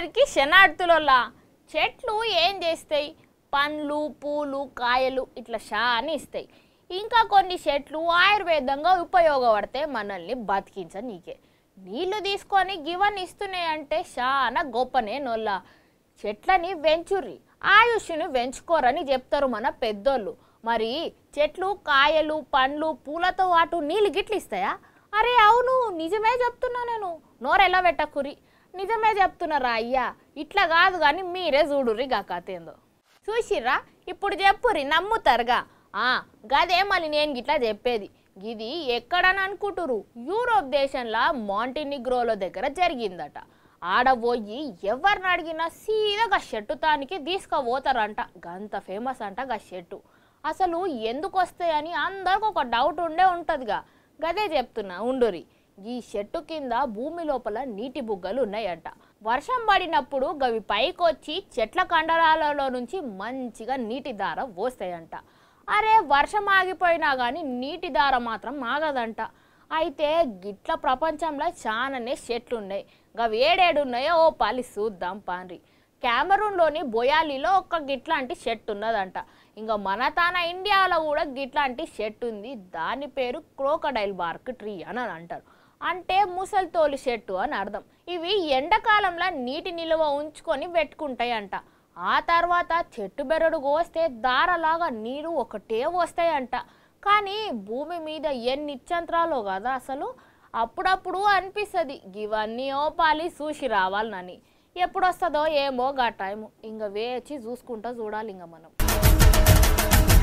వారికి శనార్థులల్లా చెట్లు ఏం చేస్తాయి పండ్లు పూలు కాయలు ఇట్లా షా అని ఇస్తాయి ఇంకా కొన్ని చెట్లు ఆయుర్వేదంగా ఉపయోగపడితే మనల్ని బతికించ నీకే నీళ్లు తీసుకొని గివన్ ఇస్తున్నాయంటే చాలా గొప్పనే నొల్ల చెట్లని వెంచుర్రి ఆయుష్ను పెంచుకోరని చెప్తారు మన పెద్దోళ్ళు మరి చెట్లు కాయలు పండ్లు పూలతో పాటు నీళ్ళు గిట్లు ఇస్తాయా అరే అవును నిజమే చెప్తున్నా నేను నోరెలా పెట్టకురి నిజమే చెప్తున్నారా అయ్యా ఇట్లా కాదు కానీ మీరే చూడుర్రి గా చూసిర్రా ఇప్పుడు చెప్పుర్రి నమ్ముతారుగా గదే మళ్ళీ నేను గిట్లా చెప్పేది ఇది ఎక్కడని అనుకుంటురు యూరోప్ దేశంలో మాంటినిగ్రోలో దగ్గర జరిగిందట ఆడబోయి ఎవరిని అడిగినా సీదా షెట్టు తానికి తీసుకుపోతారంట గంత ఫేమస్ అంట గా షెట్టు అసలు ఎందుకు వస్తాయని అందరికి ఒక డౌట్ ఉండే ఉంటుందిగా గదే చెప్తున్నా ఉండురి ఈ చెట్టు కింద భూమి లోపల నీటి బుగ్గలు ఉన్నాయంట వర్షం పడినప్పుడు గవి పైకొచ్చి చెట్ల కండరాలలో నుంచి మంచిగా నీటి దార పోస్తాయంట అరే వర్షం ఆగిపోయినా కానీ నీటి దార మాత్రం ఆగదంట అయితే గిట్ల ప్రపంచంలో చాలానే చెట్లు ఉన్నాయి గవి ఏడేడు ఉన్నాయో ఓ పాలి చూద్దాం పాన్రి కెమెరూన్లోని బొయాలిలో ఒక గిట్లాంటి షెట్ ఉన్నదంట ఇంకా మన తాన ఇండియాలో కూడా గిట్లాంటి షెట్ ఉంది దాని పేరు క్రోకడైల్ బార్క్ ట్రీ అని అంటారు అంటే ముసలితోలు చెట్టు అని అర్థం ఇవి ఎండాకాలంలో నీటి నిల్వ ఉంచుకొని పెట్టుకుంటాయి అంట ఆ తర్వాత చెట్టు బెరడు కోస్తే దారలాగా నీరు ఒకటే వస్తాయంట కానీ భూమి మీద ఎన్ని ఇచ్చంత్రాలో కదా అసలు అప్పుడప్పుడు అనిపిస్తుంది ఇవన్నీ ఓపాలి చూసి రావాలని ఎప్పుడొస్తుందో ఏమో గా టైము ఇంక వేచి చూసుకుంటా చూడాలి ఇంక మనం